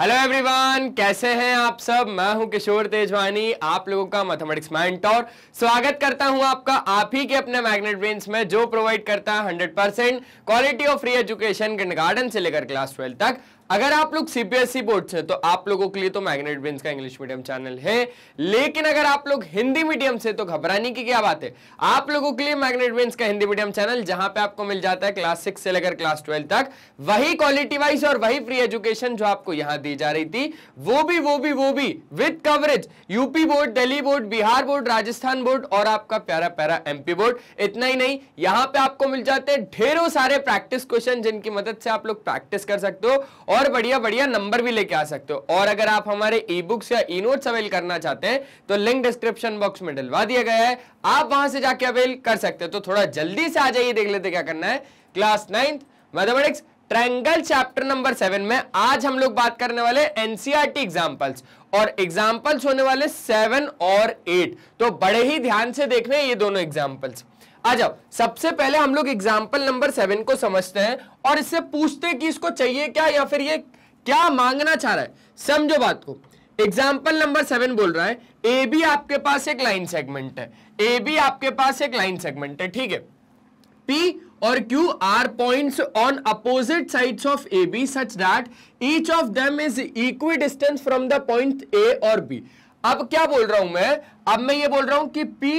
Hello everyone कैसे हैं आप सब मैं हूं किशोर तेजवानी आप लोगों का मैथमेटिक्स और स्वागत करता हूं आपका आप ही के अपने मैग्नेट ब्रेन्स में जो प्रोवाइड करता है 100 percent quality of free education garden से लेकर क्लास ट्वेल्व तक अगर आप लोग सीबीएसई बोर्ड से तो आप लोगों के लिए तो मैग्नेट बिन्स का इंग्लिश मीडियम चैनल है लेकिन अगर आप लोग हिंदी मीडियम से तो घबराने की क्या बात है आप लोगों के लिए मैग्नेट बिन्स का हिंदी मीडियम चैनल जहां पे आपको मिल जाता है क्लास सिक्स से लेकर क्लास ट्वेल्व तक वही क्वालिटी वाइज और वही फ्री एजुकेशन जो आपको यहां दी जा रही थी वो भी वो भी वो भी with coverage UP board Delhi board Bihar board Rajasthan board और आपका प्यारा प्यारा एमपी बोर्ड इतना ही नहीं यहां पर आपको मिल जाते ढेरों सारे प्रैक्टिस क्वेश्चन जिनकी मदद से आप लोग प्रैक्टिस कर सकते हो और बढ़िया बढ़िया नंबर भी लेके आ सकते हो और अगर आप हमारे ई बुक्स या ई नोट्स अवेल करना चाहते हैं तो लिंक डिस्क्रिप्शन बॉक्स में डलवा दिया गया है आप वहां से जाके अवेल कर सकते हो तो थोड़ा जल्दी से आ जाइए देख लेते क्या करना है class ninth mathematics triangle chapter number seven में आज हम लोग बात करने वाले एनसीआरटी एग्जाम्पल्स e और एग्जाम्पल्स होने वाले सेवन और एट तो बड़े ही ध्यान से देखने ये दोनों एग्जाम्पल्स आ जाओ सबसे पहले हम लोग एग्जाम्पल नंबर सेवन को समझते हैं और इससे पूछते हैं कि इसको चाहिए क्या या फिर ये क्या मांगना चाह रहा है समझो बात को एग्जाम्पल नंबर सेवन बोल रहा है ए बी आपके पास एक लाइन सेगमेंट है ए बी आपके पास एक लाइन सेगमेंट है ठीक है पी और Q R points on opposite sides of A B such that each of them is equidistant from the point A और बी अब क्या बोल रहा हूं मैं अब मैं ये बोल रहा हूं कि पी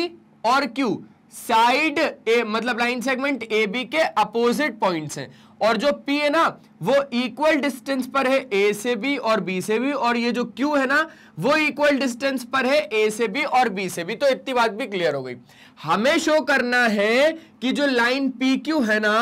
और क्यू साइड ए मतलब लाइन सेगमेंट ए बी के अपोजिट पॉइंट्स हैं और जो पी है ना वो इक्वल डिस्टेंस पर है ए से बी और बी से बी और ये जो क्यू है ना वो इक्वल डिस्टेंस पर है ए से बी और बी से बी तो इतनी बात भी क्लियर हो गई हमें शो करना है कि जो लाइन पी क्यू है ना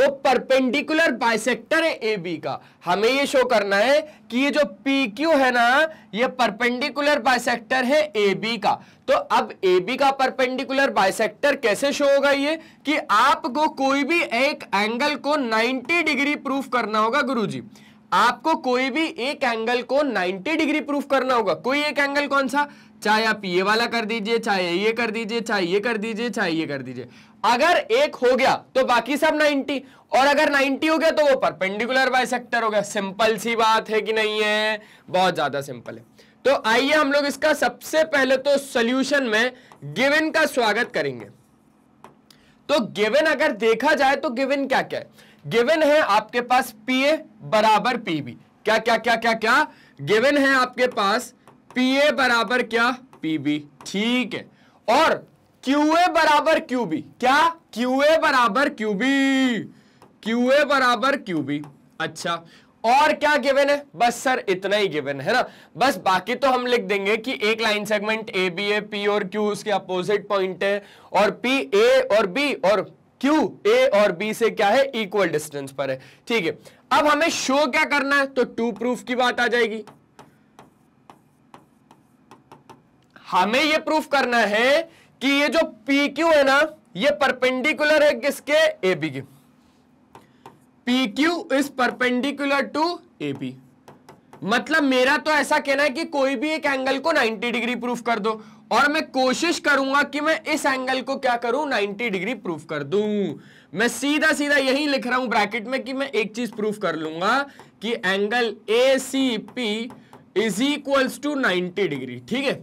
वो परपेंडिकुलर बाइसेक्टर है ए बी का हमें ये शो करना है कि ये जो पी क्यू है ना ये परपेंडिकुलर बाइसेक्टर है ए बी का तो अब ए बी का परपेंडिकुलर बाइसेक्टर कैसे शो होगा ये कि आपको कोई भी एक एंगल को 90 डिग्री प्रूफ करना होगा गुरुजी आपको कोई भी एक एंगल को 90 डिग्री प्रूफ करना होगा कोई एक एंगल कौन सा चाहे आप ये वाला कर दीजिए चाहे ये कर दीजिए चाहे ये कर दीजिए चाहे ये कर दीजिए अगर एक हो गया तो बाकी सब 90 और अगर 90 हो गया तो वो परपेंडिकुलर बाइसेक्टर हो गया सिंपल सी बात है कि नहीं है बहुत ज्यादा सिंपल है तो आइए हम लोग इसका सबसे पहले तो सोल्यूशन में गिवन का स्वागत करेंगे तो गिवन अगर देखा जाए तो गिवन क्या क्या है गिवन है आपके पास पी ए बराबर पी बी क्या क्या क्या क्या क्या गिवन है आपके पास पी ए बराबर क्या पी बी ठीक है और क्यू ए बराबर क्यू बी क्या क्यू ए बराबर क्यू बी क्यू ए बराबर क्यू बी अच्छा और क्या गिवन है बस सर इतना ही गिवन है ना बस बाकी तो हम लिख देंगे कि एक लाइन सेगमेंट ए बी है पी और क्यू उसके अपोजिट पॉइंट है और पी ए और बी और क्यू ए और बी से क्या है इक्वल डिस्टेंस पर है ठीक है अब हमें शो क्या करना है तो टू प्रूफ की बात आ जाएगी हमें यह प्रूफ करना है कि ये जो पी क्यू है ना ये परपेंडिकुलर है किसके ए बी की P Q is perpendicular to A P मतलब मेरा तो ऐसा कहना है कि कोई भी एक एंगल को 90 डिग्री प्रूफ कर दो और मैं कोशिश करूंगा कि मैं इस एंगल को क्या करूं 90 डिग्री प्रूफ कर दूं मैं सीधा सीधा यही लिख रहा हूं ब्रैकेट में कि मैं एक चीज प्रूफ कर लूंगा कि angle A C P is equals to 90 degree ठीक है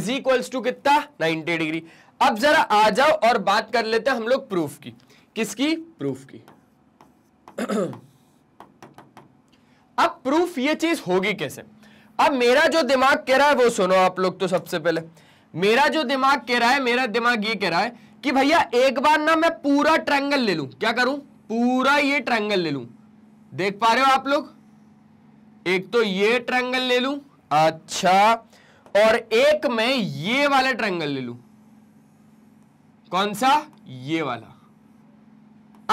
इज इक्वल्स टू कितना 90 डिग्री अब जरा आ जाओ और बात कर लेते हैं हम लोग प्रूफ की किसकी प्रूफ की अब प्रूफ ये चीज होगी कैसे अब मेरा जो दिमाग कह रहा है वो सुनो आप लोग तो सबसे पहले मेरा जो दिमाग कह रहा है मेरा दिमाग ये कह रहा है कि भैया एक बार ना मैं पूरा ट्रैंगल ले लूं क्या करूं पूरा ये ट्रैंगल ले लूं देख पा रहे हो आप लोग एक तो ये ट्रैंगल ले लूं अच्छा और एक मैं ये वाला ट्रैंगल ले लूं कौन सा ये वाला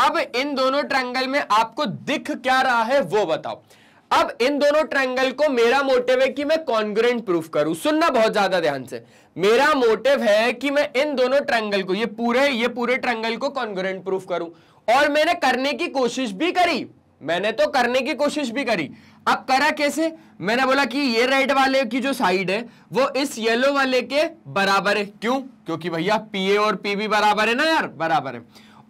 अब इन दोनों ट्रैंगल में आपको दिख क्या रहा है वो बताओ अब इन दोनों ट्रैंगल को मेरा मोटिव है कि मैं कॉन्ग्रेंट प्रूफ करूं सुनना बहुत ज्यादा ध्यान से मेरा मोटिव है कि मैं इन दोनों ट्रैंगल को ये पूरे ये पूरे ट्रैंगल को कॉन्ग्रेंट प्रूफ करूं और मैंने करने की कोशिश भी करी मैंने तो करने की कोशिश भी करी अब करा कैसे मैंने बोला कि ये रेड वाले की जो साइड है वो इस येलो वाले के बराबर है क्यों क्योंकि भैया पीए और पीबी बराबर है ना यार बराबर है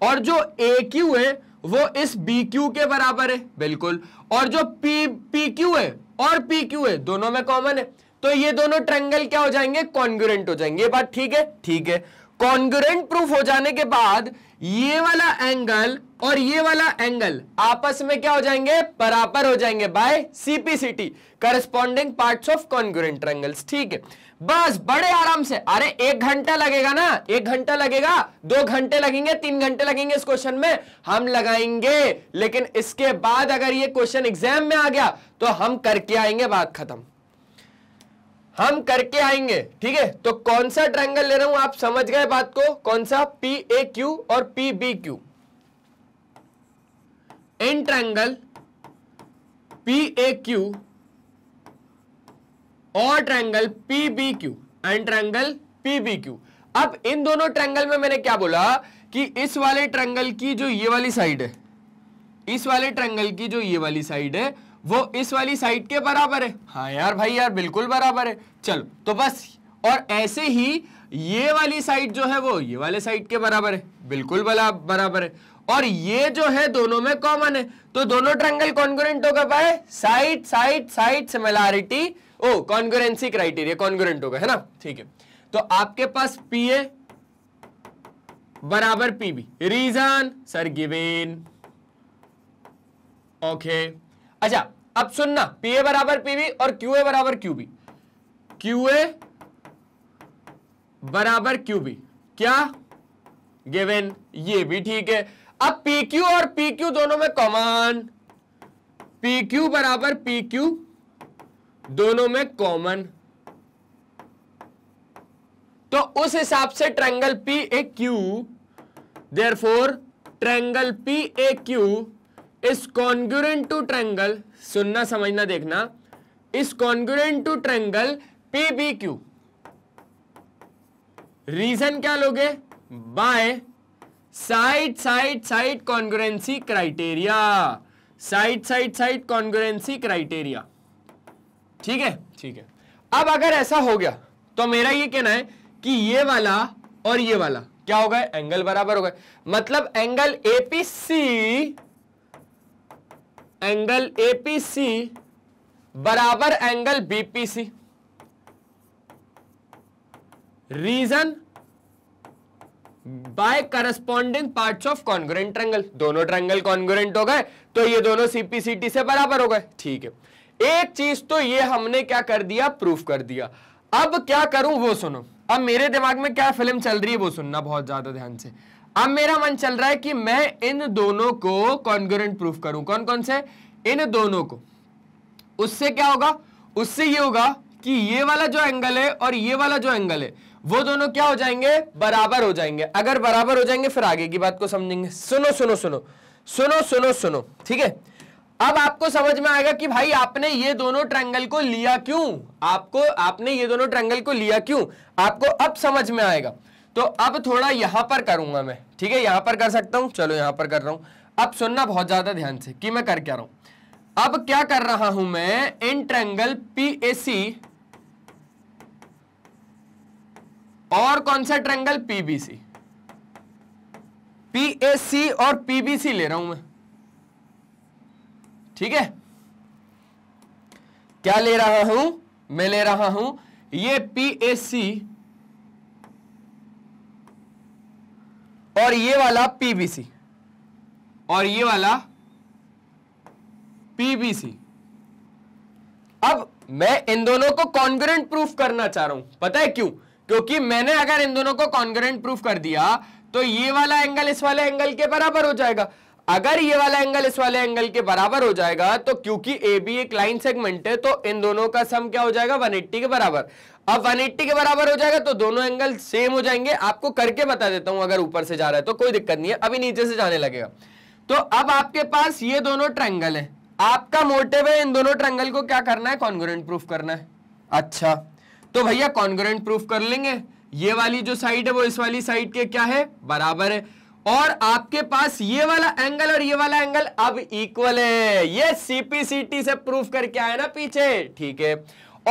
और जो ए क्यू है वो इस बी क्यू के बराबर है बिल्कुल और जो पी पी क्यू है और पी क्यू है दोनों में कॉमन है तो ये दोनों ट्रेंगल क्या हो जाएंगे कॉन्ग्रेंट हो जाएंगे ये बात ठीक है ठीक है कॉन्ग्रेंट प्रूफ हो जाने के बाद ये वाला एंगल और ये वाला एंगल आपस में क्या हो जाएंगे बराबर हो जाएंगे by CPCT corresponding parts of congruent triangles ठीक है बस बड़े आराम से अरे एक घंटा लगेगा ना एक घंटा लगेगा दो घंटे लगेंगे तीन घंटे लगेंगे इस क्वेश्चन में हम लगाएंगे लेकिन इसके बाद अगर ये क्वेश्चन एग्जाम में आ गया तो हम करके आएंगे बात खत्म हम करके आएंगे ठीक है तो कौन सा ट्रैंगल ले रहा हूं आप समझ गए बात को कौन सा पी ए क्यू और P B Q in triangle P A Q और triangle P B Q and triangle P B Q अब इन दोनों ट्रैंगल में मैंने क्या बोला कि इस वाले ट्रैंगल की जो ये वाली साइड है इस वाले ट्रैंगल की जो ये वाली साइड है वो इस वाली साइड के बराबर है हाँ यार भाई यार बिल्कुल बराबर है चलो तो बस और ऐसे ही ये वाली साइड जो है वो ये वाले साइड के बराबर है बिल्कुल बराबर है और ये जो है दोनों में कॉमन है तो दोनों ट्रैंगल कॉन्ग्रेंट होगा पाए side side side similarity or congruency criteria congruent होगा है ना ठीक है तो आपके पास पी ए बराबर PB reason sir given okay अच्छा अब सुनना पीए बराबर पीबी और क्यूए बराबर क्यूबी क्यूए बराबर क्यूबी क्या गिवेन ये भी ठीक है अब पी क्यू और पी क्यू दोनों में कॉमन पी क्यू बराबर पी क्यू दोनों में कॉमन तो उस हिसाब से triangle P A Q therefore triangle P A Q is congruent to triangle सुनना समझना देखना is congruent to triangle P B Q reason क्या लोगे by side side side congruency criteria side side side congruency criteria ठीक है ठीक है अब अगर ऐसा हो गया तो मेरा ये कहना है कि ये वाला और ये वाला क्या होगा एंगल बराबर होगा मतलब एंगल एपीसी एंगल एपीसी बराबर angle BPC reason by corresponding part of congruent triangle दोनों ट्रेंगल कॉन्ग्रेंट हो गए तो ये दोनों सीपीसीटी से बराबर हो गए ठीक है एक चीज तो ये हमने क्या कर दिया प्रूफ कर दिया अब क्या करूं वो सुनो अब मेरे दिमाग में क्या फिल्म चल रही है वो सुनना बहुत ज्यादा ध्यान से अब मेरा मन चल रहा है कि मैं इन दोनों को कॉन्ग्रेंट प्रूफ करूं कौन कौन से इन दोनों को उससे क्या होगा उससे ये होगा कि ये वाला जो एंगल है और ये वाला जो एंगल है वो दोनों क्या हो जाएंगे बराबर हो जाएंगे अगर बराबर हो जाएंगे फिर आगे की बात को समझेंगे सुनो सुनो सुनो सुनो सुनो सुनो ठीक है अब आपको समझ में आएगा कि भाई आपने ये दोनों ट्रैंगल को लिया क्यों आपको आपने ये दोनों ट्रैंगल को लिया क्यों आपको अब समझ में आएगा तो अब थोड़ा यहां पर करूंगा मैं ठीक है यहां पर कर सकता हूं चलो यहां पर कर रहा हूं अब सुनना बहुत ज्यादा ध्यान से कि मैं कर क्या रहा हूं अब क्या कर रहा हूं मैं इन ट्रैंगल पीएसी और कौन सा ट्रैंगल पीबीसी पीएसी और पीबीसी ले रहा हूं मैं ठीक है क्या ले रहा हूं मैं ले रहा हूं ये पी ए सी और ये वाला पीबीसी और ये वाला पीबीसी अब मैं इन दोनों को कॉन्ग्रेंट प्रूफ करना चाह रहा हूं पता है क्यों क्योंकि मैंने अगर इन दोनों को कॉन्ग्रेंट प्रूफ कर दिया तो ये वाला एंगल इस वाले एंगल के बराबर हो जाएगा अगर ये वाला एंगल इस वाले एंगल के बराबर हो जाएगा तो क्योंकि ए बी एक लाइन सेगमेंट है तो इन दोनों का सम क्या हो जाएगा 180 के बराबर अब 180 के बराबर हो जाएगा तो दोनों एंगल सेम हो जाएंगे आपको करके बता देता हूं अगर ऊपर से जा रहा है तो कोई दिक्कत नहीं है अभी नीचे से जाने लगेगा तो अब आपके पास ये दोनों ट्रैंगल है आपका मोटिव है इन दोनों ट्रैंगल को क्या करना है कॉन्ग्रेंट प्रूफ करना है अच्छा तो भैया कॉन्ग्रेंट प्रूफ कर लेंगे ये वाली जो साइड है वो इस वाली साइड के क्या है बराबर है और आपके पास ये वाला एंगल और ये वाला एंगल अब इक्वल है ये सीपीसीटी से प्रूफ करके आया ना पीछे ठीक है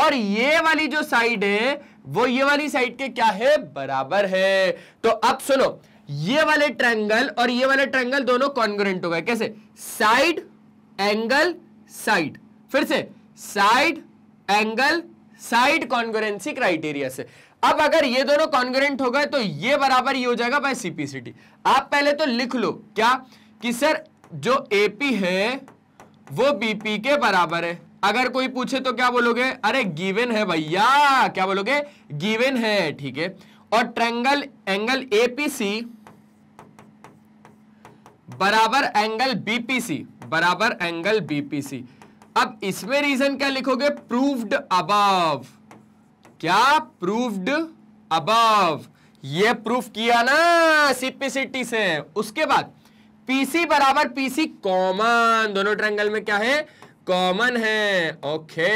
और ये वाली जो साइड है वो ये वाली साइड के क्या है बराबर है तो अब सुनो ये वाले ट्रैंगल और ये वाले ट्रैंगल दोनों कॉन्ग्रेंट हो गए कैसे साइड एंगल साइड फिर से side angle side congruency criteria से अब अगर ये दोनों कॉन्ग्रेंट हो गए तो ये बराबर ये हो जाएगा बाय सीपीसीटी आप पहले तो लिख लो क्या कि सर जो एपी है वो बीपी के बराबर है अगर कोई पूछे तो क्या बोलोगे अरे गिवन है भैया क्या बोलोगे गिवन है ठीक है और ट्रेंगल एंगल एपीसी बराबर एंगल बीपीसी बराबर एंगल बीपीसी अब इसमें रीजन क्या लिखोगे प्रूव्ड अबाव क्या प्रूव्ड अबव ये प्रूफ किया ना सिंप्लिसिटी से उसके बाद पीसी बराबर पीसी कॉमन दोनों ट्रैंगल में क्या है कॉमन है ओके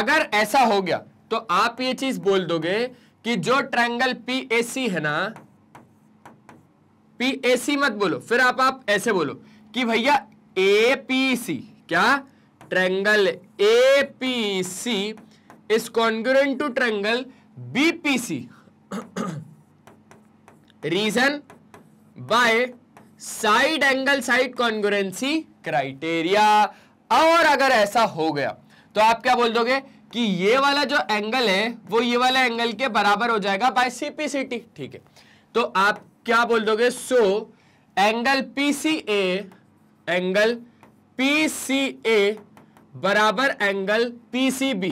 अगर ऐसा हो गया तो आप ये चीज बोल दोगे कि जो ट्रायंगल पीएसी है ना पी ए सी मत बोलो फिर आप आप ऐसे बोलो कि भैया ए पी सी क्या triangle A P C is congruent to triangle B P C reason by side angle side congruency criteria और अगर ऐसा हो गया तो आप क्या बोल दोगे कि ये वाला जो एंगल है वो ये वाला एंगल के बराबर हो जाएगा बाय सीपीसीटी ठीक है तो आप क्या बोल दोगे so angle P C A angle P C A बराबर एंगल पी सी बी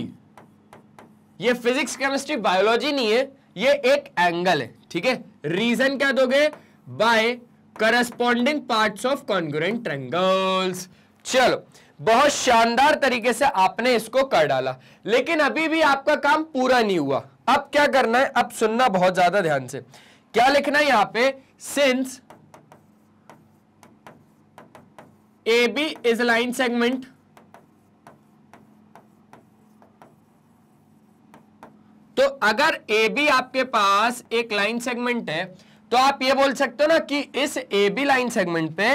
ये फिजिक्स केमिस्ट्री बायोलॉजी नहीं है ये एक एंगल है ठीक है रीजन क्या दोगे by corresponding parts of congruent triangles चलो बहुत शानदार तरीके से आपने इसको कर डाला लेकिन अभी भी आपका काम पूरा नहीं हुआ अब क्या करना है अब सुनना बहुत ज्यादा ध्यान से क्या लिखना है यहां पे since A B is line segment तो अगर ए बी आपके पास एक लाइन सेगमेंट है तो आप ये बोल सकते हो ना कि इस ए बी लाइन सेगमेंट पे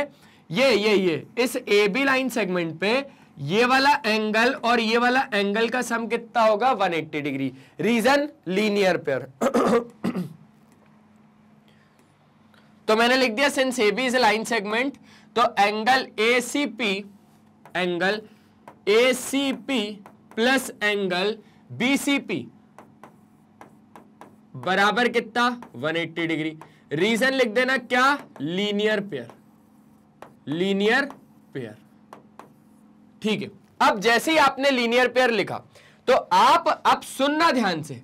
ये ये ये इस ए बी लाइन सेगमेंट पे ये वाला एंगल और ये वाला एंगल का सम कितना होगा 180 डिग्री रीजन लीनियर पेयर तो मैंने लिख दिया since A B is line segment तो angle A C P angle A C P plus angle B C P बराबर कितना 180 डिग्री रीजन लिख देना क्या लीनियर पेयर लीनियर पेयर ठीक है अब जैसे ही आपने लीनियर पेयर लिखा तो आप अब सुनना ध्यान से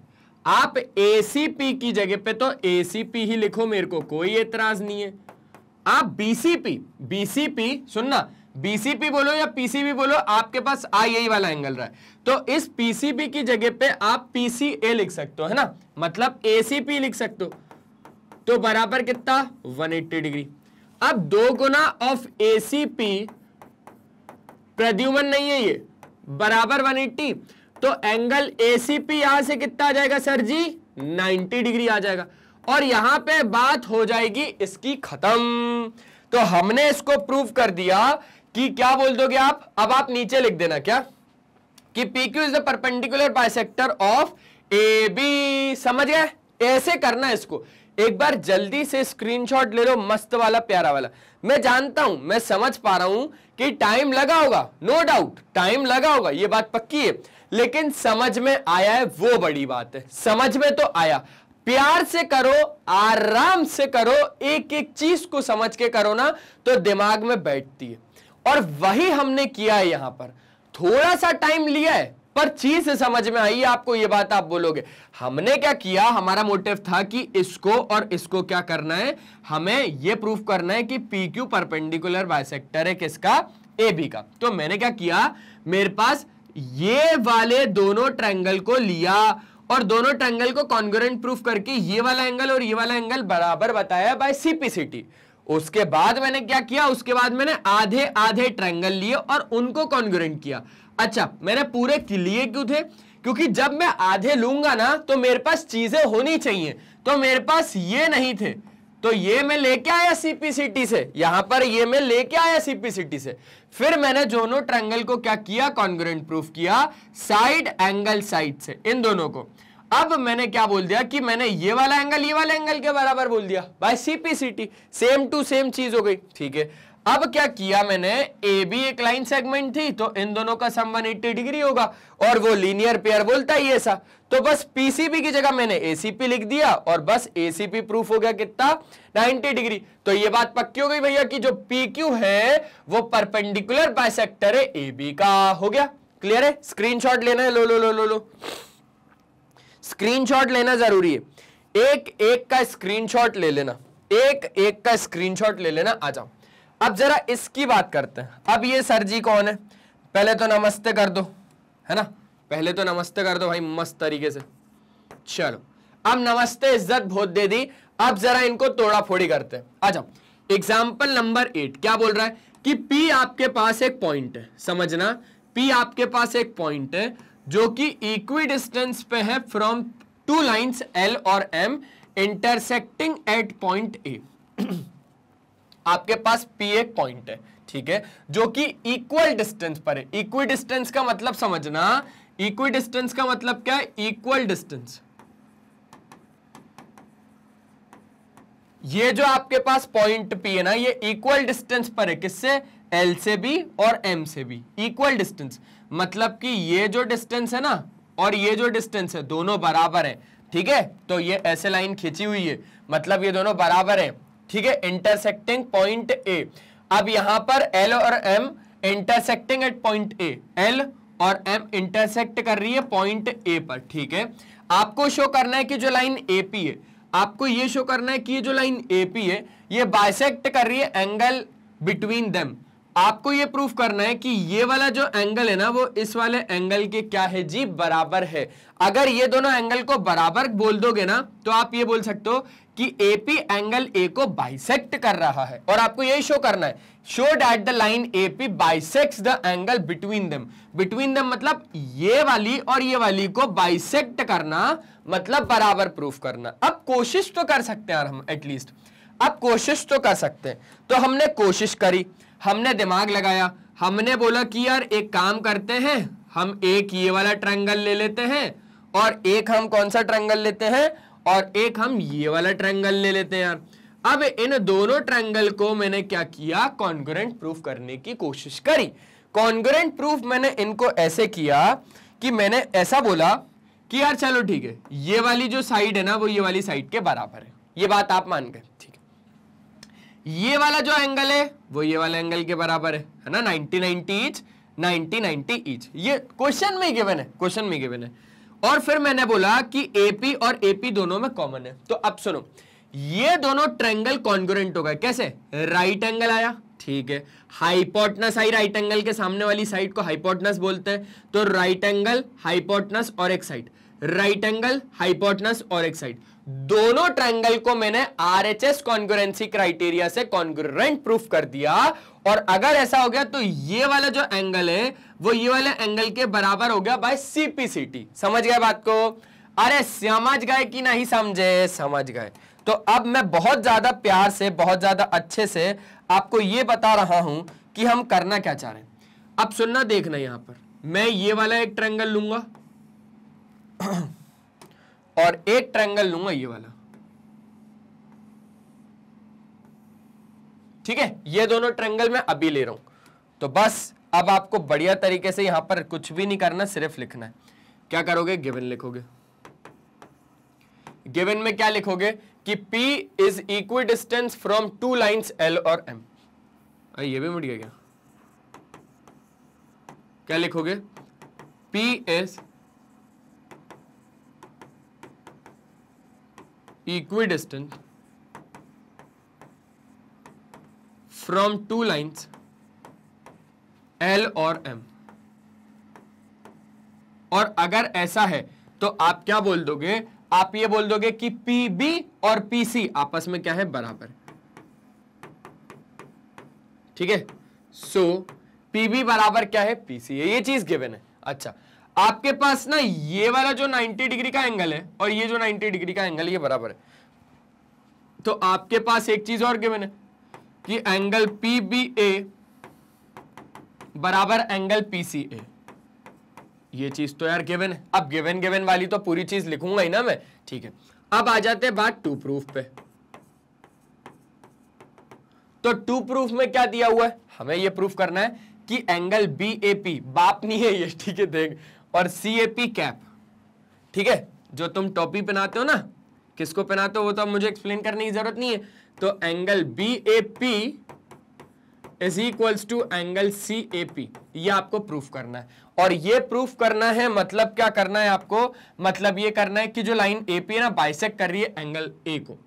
आप एसीपी की जगह पे तो एसीपी ही लिखो मेरे को कोई एतराज नहीं है आप बीसीपी बीसीपी सुनना बीसीपी बोलो या पीसीबी बोलो आपके पास आई आई वाला एंगल रहा है तो इस पीसीबी की जगह पे आप पीसीए लिख सकते हो है ना मतलब एसीपी लिख सकते हो तो बराबर कितना 180 डिग्री अब दो गुना ऑफ एसीपी प्रद्युमन नहीं है ये बराबर 180 तो एंगल पी यहां से कितना आ जाएगा सर जी 90 डिग्री आ जाएगा और यहां पे बात हो जाएगी इसकी खत्म तो हमने इसको प्रूव कर दिया कि क्या बोल दोगे आप अब आप नीचे लिख देना क्या कि P Q is the perpendicular bisector of A B समझ गए ऐसे करना इसको एक बार जल्दी से स्क्रीनशॉट ले लो मस्त वाला प्यारा वाला मैं जानता हूं मैं समझ पा रहा हूं कि टाइम लगा होगा नो डाउट टाइम लगा होगा ये बात पक्की है लेकिन समझ में आया है वो बड़ी बात है समझ में तो आया प्यार से करो आराम से करो एक एक चीज को समझ के करो ना तो दिमाग में बैठती है और वही हमने किया है यहां पर थोड़ा सा टाइम लिया है पर चीज समझ में आई आपको ये बात आप बोलोगे हमने क्या किया हमारा मोटिव था कि इसको और इसको क्या करना है हमें ये प्रूफ करना है कि पी क्यू परपेंडिकुलर बायसेक्टर है किसका ए बी का तो मैंने क्या किया मेरे पास ये वाले दोनों ट्रैंगल को लिया और दोनों ट्रैंगल को कॉन्ग्रेंट प्रूफ करके ये वाला एंगल और ये वाला एंगल बराबर बताया बाय सीपीसीटी उसके बाद मैंने क्या किया उसके बाद मैंने आधे आधे ट्रैंगल लिए और उनको कॉन्ग्रेंट किया अच्छा मैंने पूरे लिए क्यों थे क्योंकि जब मैं आधे लूंगा ना तो मेरे पास चीजें होनी चाहिए तो मेरे पास ये नहीं थे तो ये मैं लेके आया सीपीसीटी से यहां पर ये मैं लेके आया सीपीसीटी से फिर मैंने जोनो ट्रैंगल को क्या किया कॉन्ग्रेंट प्रूफ किया साइड एंगल साइड से इन दोनों को अब मैंने क्या बोल दिया कि मैंने ये वाला एंगल ये वाला एंगल के बराबर बोल दिया by CPCT same to same चीज हो गई ठीक है अब क्या किया मैंने ए बी एक लाइन सेगमेंट थी तो इन दोनों का सम एट्टी डिग्री होगा और वो लीनियर पेयर बोलता ही ऐसा तो बस पीसीबी की जगह मैंने एसीपी लिख दिया और बस एसीपी प्रूफ हो गया कितना 90 डिग्री तो ये बात पक्की हो गई भैया कि जो पी क्यू है वो परपेंडिकुलर बाइसेक्टर है ए बी का हो गया क्लियर है शॉट लेना है लो लो लो लो लो शॉट लेना जरूरी है एक एक का शॉट ले लेना एक एक का शॉट ले लेना आ जाओ अब जरा इसकी बात करते हैं अब ये सर जी कौन है पहले तो नमस्ते कर दो है ना पहले तो नमस्ते कर दो भाई मस्त तरीके से चलो अब नमस्ते इज्जत बहुत दे दी अब जरा इनको तोड़ा फोड़ी करते हैं आ जाओ एग्जाम्पल नंबर एट क्या बोल रहा है कि पी आपके पास एक पॉइंट है समझना पी आपके पास एक पॉइंट है जो कि इक्वी डिस्टेंस पे है फ्रॉम टू लाइंस एल और M intersecting at point A आपके पास पी एक पॉइंट है ठीक है जो कि इक्वल डिस्टेंस पर है इक्वल डिस्टेंस का मतलब समझना इक्वल डिस्टेंस का मतलब क्या है इक्वल डिस्टेंस ये जो आपके पास पॉइंट पी है ना ये इक्वल डिस्टेंस पर है किससे एल से भी और एम से भी इक्वल डिस्टेंस मतलब कि ये जो डिस्टेंस है ना और ये जो डिस्टेंस है दोनों बराबर है ठीक है तो ये ऐसे लाइन खींची हुई है मतलब ये दोनों बराबर है ठीक है इंटरसेक्टिंग पॉइंट ए अब यहां पर एल और M intersecting at point A L और एम इंटरसेक्ट कर रही है पॉइंट ए पर ठीक है आपको शो करना है कि जो लाइन ए पी है आपको ये शो करना है कि ये जो लाइन ए पी है ये बाइसेक्ट कर रही है एंगल बिटवीन देम आपको ये प्रूफ करना है कि ये वाला जो एंगल है ना वो इस वाले एंगल के क्या है जी बराबर है अगर ये दोनों एंगल को बराबर बोल दोगे ना तो आप ये बोल सकते हो कि एपी एंगल ए को बाइसेक्ट कर रहा है और आपको यही शो करना है show that the line AP bisects the angle between them between them मतलब ये वाली और ये वाली को बाइसेक्ट करना मतलब बराबर प्रूफ करना अब कोशिश तो कर सकते हैं यार हम एटलीस्ट अब कोशिश तो कर सकते हैं तो हमने कोशिश करी हमने दिमाग लगाया हमने बोला कि यार एक काम करते हैं हम एक ये वाला ट्रैंगल ले लेते हैं और एक हम कौन सा ट्रैंगल लेते हैं और एक हम ये वाला ट्रैंगल ले लेते हैं यार अब इन दोनों ट्रैंगल को मैंने क्या किया कॉन्ग्रेंट प्रूफ करने की कोशिश करी कॉन्ग्रेंट प्रूफ मैंने इनको ऐसे किया कि मैंने ऐसा बोला कि यार चलो ठीक है ये वाली जो साइड है ना वो ये वाली साइड के बराबर है ये बात आप मान गए ये वाला जो एंगल है वो ये वाला एंगल के बराबर है है ना 90 90 ईच 90 90 ईच ये क्वेश्चन में गिवन है क्वेश्चन में गिवन है और फिर मैंने बोला कि एपी और एपी दोनों में कॉमन है तो अब सुनो ये दोनों ट्रेंगल कॉन्ग्रेंट हो गए कैसे राइट एंगल आया ठीक है हाइपोटनस आई राइट एंगल के सामने वाली साइड को हाइपोटनस बोलते हैं तो राइट एंगल हाइपोटनस और एक साइड राइट एंगल हाइपोटनस और एक साइड दोनों ट्रायंगल को मैंने आरएचएस कॉन्ग्रेंसी क्राइटेरिया से कॉन्ग्रेंट प्रूफ कर दिया और अगर ऐसा हो गया तो ये वाला जो एंगल है वो ये वाले एंगल के बराबर हो गया बाय सीपीसीटी समझ गए बात को अरे समझ गए कि नहीं समझे समझ गए तो अब मैं बहुत ज्यादा प्यार से बहुत ज्यादा अच्छे से आपको ये बता रहा हूं कि हम करना क्या चाह रहे हैं अब सुनना देखना यहां पर मैं ये वाला एक ट्रैंगल लूंगा और एक ट्रायंगल लूंगा ये वाला ठीक है ये दोनों ट्रायंगल मैं अभी ले रहा हूं तो बस अब आपको बढ़िया तरीके से यहां पर कुछ भी नहीं करना सिर्फ लिखना है क्या करोगे गिवन लिखोगे गिवन में क्या लिखोगे कि P is equidistant from two lines L और M अरे ये भी मुड़ गया क्या क्या लिखोगे P is equidistant from two lines L और M और अगर ऐसा है तो आप क्या बोल दोगे आप ये बोल दोगे कि PB और PC आपस में क्या है बराबर ठीक है सो so, PB बराबर क्या है PC है ये चीज गिवन है अच्छा आपके पास ना ये वाला जो 90 डिग्री का एंगल है और ये जो 90 डिग्री का एंगल ये बराबर है तो आपके पास एक चीज और गिवन है कि एंगल पी बी ए बराबर एंगल पी सी ये चीज तो यार गिवन है अब गिवन गिवन वाली तो पूरी चीज लिखूंगा ही ना मैं ठीक है अब आ जाते हैं बात टू प्रूफ पे तो टू प्रूफ में क्या दिया हुआ है हमें ये प्रूफ करना है कि एंगल बी ए पी बाप नहीं है ये ठीक है देख और सी ए पी कैप ठीक है जो तुम टोपी पहनाते हो ना किसको पहनाते हो वो तो अब मुझे एक्सप्लेन करने की जरूरत नहीं है तो angle B A P is equals to angle C A P ये आपको प्रूफ करना है और ये प्रूफ करना है मतलब क्या करना है आपको मतलब ये करना है कि जो लाइन ए पी है ना बाइसेक कर रही है एंगल ए को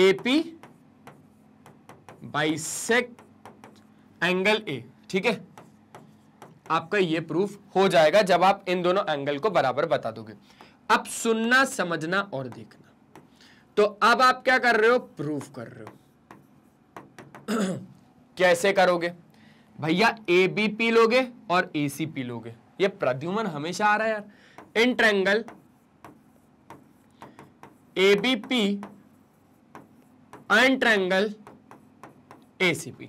A P bisect angle A ठीक है आपका ये प्रूफ हो जाएगा जब आप इन दोनों एंगल को बराबर बता दोगे अब सुनना समझना और देखना तो अब आप क्या कर रहे हो प्रूफ कर रहे हो कैसे करोगे भैया ए बी पी लोगे और ए सी पी लोगे ये प्रद्युमन हमेशा आ रहा है यार in triangle A B P and triangle A C P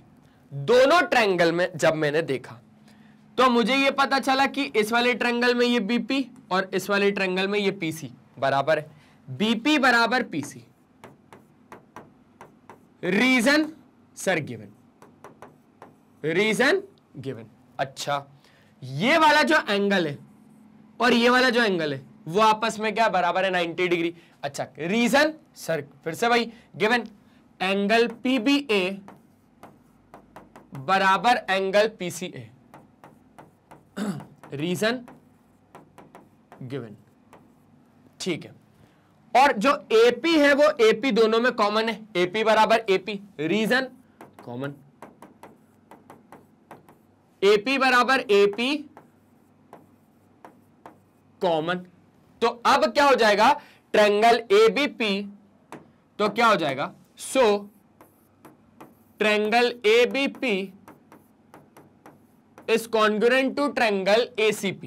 दोनों ट्रैंगल में जब मैंने देखा तो मुझे ये पता चला कि इस वाले ट्रेंगल में ये बीपी और इस वाले ट्रेंगल में ये पीसी बराबर है बीपी बराबर PC reason sir given reason given अच्छा ये वाला जो एंगल है और ये वाला जो एंगल है वो आपस में क्या बराबर है नाइनटी डिग्री अच्छा रीजन सर फिर से भाई गिवन एंगल पीबीए बराबर एंगल पीसीए रीजन गिवन ठीक है और जो एपी है वो एपी दोनों में कॉमन है एपी बराबर एपी रीजन कॉमन एपी बराबर एपी कॉमन तो अब क्या हो जाएगा ट्रेंगल एबीपी तो क्या हो जाएगा so triangle ABP is congruent to triangle ACP.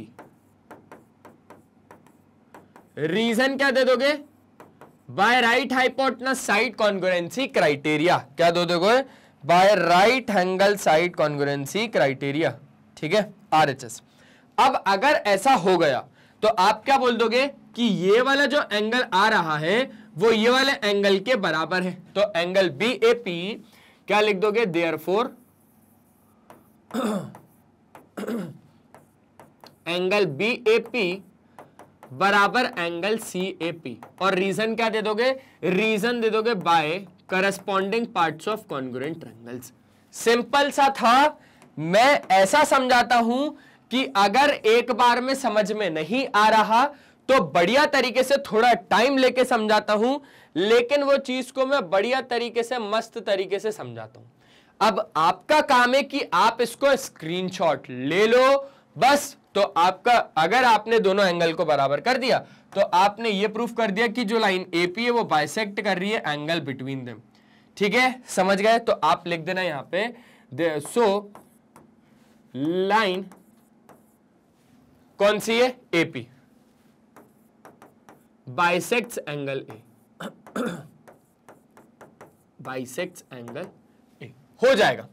Reason क्या दे दोगे by right hypotenuse side congruency criteria क्या दे दोगे by right angle side congruency criteria ठीक है आरएचएस अब अगर ऐसा हो गया तो आप क्या बोल दोगे कि ये वाला जो एंगल आ रहा है वो ये वाले एंगल के बराबर है तो एंगल बी ए पी क्या लिख दोगे therefore angle B A P बराबर एंगल सी ए पी और रीजन क्या दे दोगे रीजन दे दोगे by corresponding part of congruent angles simple सा था मैं ऐसा समझाता हूं कि अगर एक बार में समझ में नहीं आ रहा तो बढ़िया तरीके से थोड़ा टाइम लेके समझाता हूं लेकिन वो चीज को मैं बढ़िया तरीके से मस्त तरीके से समझाता हूं अब आपका काम है कि आप इसको स्क्रीनशॉट ले लो बस तो आपका अगर आपने दोनों एंगल को बराबर कर दिया तो आपने ये प्रूफ कर दिया कि जो लाइन एपी है वो बाइसेक्ट कर रही है एंगल बिटवीन देम ठीक है समझ गए तो आप लिख देना यहां पे सो लाइन कौन सी है AP bisect angle A bisect angle हो जाएगा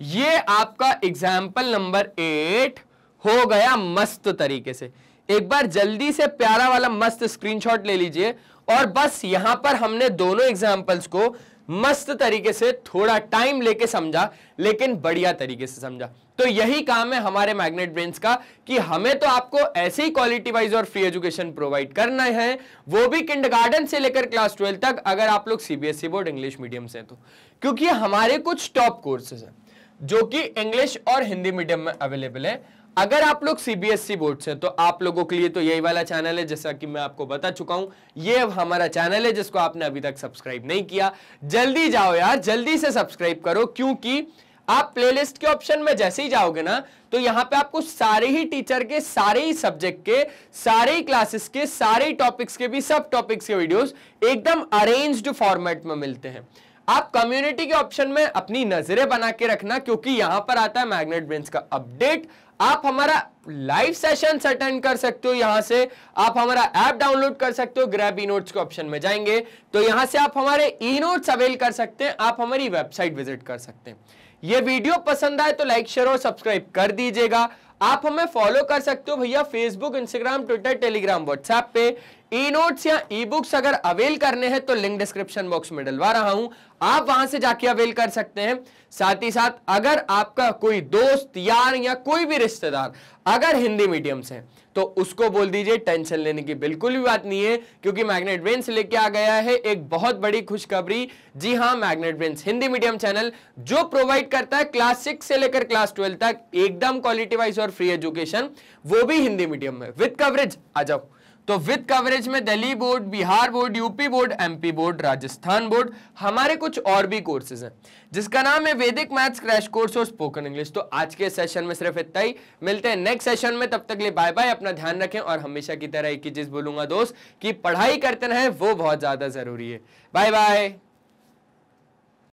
ये आपका एग्जाम्पल नंबर एट हो गया मस्त तरीके से एक बार जल्दी से प्यारा वाला मस्त स्क्रीनशॉट ले लीजिए और बस यहां पर हमने दोनों एग्जाम्पल्स को मस्त तरीके से थोड़ा टाइम लेके समझा लेकिन बढ़िया तरीके से समझा तो यही काम है हमारे मैग्नेट ब्रेन्स का कि हमें तो आपको ऐसे ही क्वालिटी वाइज और फ्री एजुकेशन प्रोवाइड करना है वो भी किंड से लेकर क्लास ट्वेल्व तक अगर आप लोग सीबीएसई बोर्ड इंग्लिश मीडियम से तो क्योंकि हमारे कुछ टॉप कोर्सेज हैं जो कि इंग्लिश और हिंदी मीडियम में अवेलेबल है अगर आप लोग सीबीएसई बोर्ड से तो आप लोगों के लिए तो यही वाला चैनल है जैसा कि मैं आपको बता चुका हूं ये अब हमारा चैनल है जिसको आपने अभी तक सब्सक्राइब नहीं किया जल्दी जाओ यार जल्दी से सब्सक्राइब करो क्योंकि आप प्लेलिस्ट के ऑप्शन में जैसे ही जाओगे ना तो यहां पे आपको सारे ही टीचर के सारे ही सब्जेक्ट के सारे ही क्लासेस के सारे टॉपिक्स के भी सब टॉपिक्स के वीडियोस एकदम अरेंज्ड फॉर्मेट में मिलते हैं आप कम्युनिटी के ऑप्शन में अपनी नजरें बना के रखना क्योंकि यहां पर आता है मैग्नेट ब्रेन्स का अपडेट आप हमारा लाइव सेशन अटेंड कर सकते हो यहां से आप हमारा ऐप डाउनलोड कर सकते हो ग्रैब ई नोट्स के ऑप्शन में जाएंगे तो यहां से आप हमारे ई नोट्स अवेल कर सकते हैं आप हमारी वेबसाइट विजिट कर सकते हैं ये वीडियो पसंद आए तो लाइक शेयर और सब्सक्राइब कर दीजिएगा आप हमें फॉलो कर सकते हो भैया Facebook Instagram Twitter Telegram WhatsApp पे ई e नोट्स या ई बुक्स अगर अवेल करने हैं तो लिंक डिस्क्रिप्शन बॉक्स में डलवा रहा हूं आप वहां से जाके अवेल कर सकते हैं साथ ही साथ अगर आपका कोई दोस्त यार या कोई भी रिश्तेदार अगर हिंदी मीडियम से तो उसको बोल दीजिए टेंशन लेने की बिल्कुल भी बात नहीं है क्योंकि मैग्नेट ब्रेन्स लेके आ गया है एक बहुत बड़ी खुशखबरी जी हाँ Magnet Brains Hindi medium channel जो प्रोवाइड करता है क्लास सिक्स से लेकर क्लास ट्वेल्व तक एकदम क्वालिटी वाइज और फ्री एजुकेशन वो भी हिंदी मीडियम में विद कवरेज आ जाओ तो विद कवरेज में Delhi board Bihar board UP board MP board Rajasthan board हमारे कुछ और भी कोर्सेज हैं जिसका नाम है वैदिक मैथ्स क्रैश कोर्स और स्पोकन इंग्लिश तो आज के सेशन में सिर्फ इतना ही मिलते हैं नेक्स्ट सेशन में तब तक लिए बाय बाय अपना ध्यान रखें और हमेशा की तरह एक ही चीज बोलूंगा दोस्त की पढ़ाई करते रहे वो बहुत ज्यादा जरूरी है बाय बाय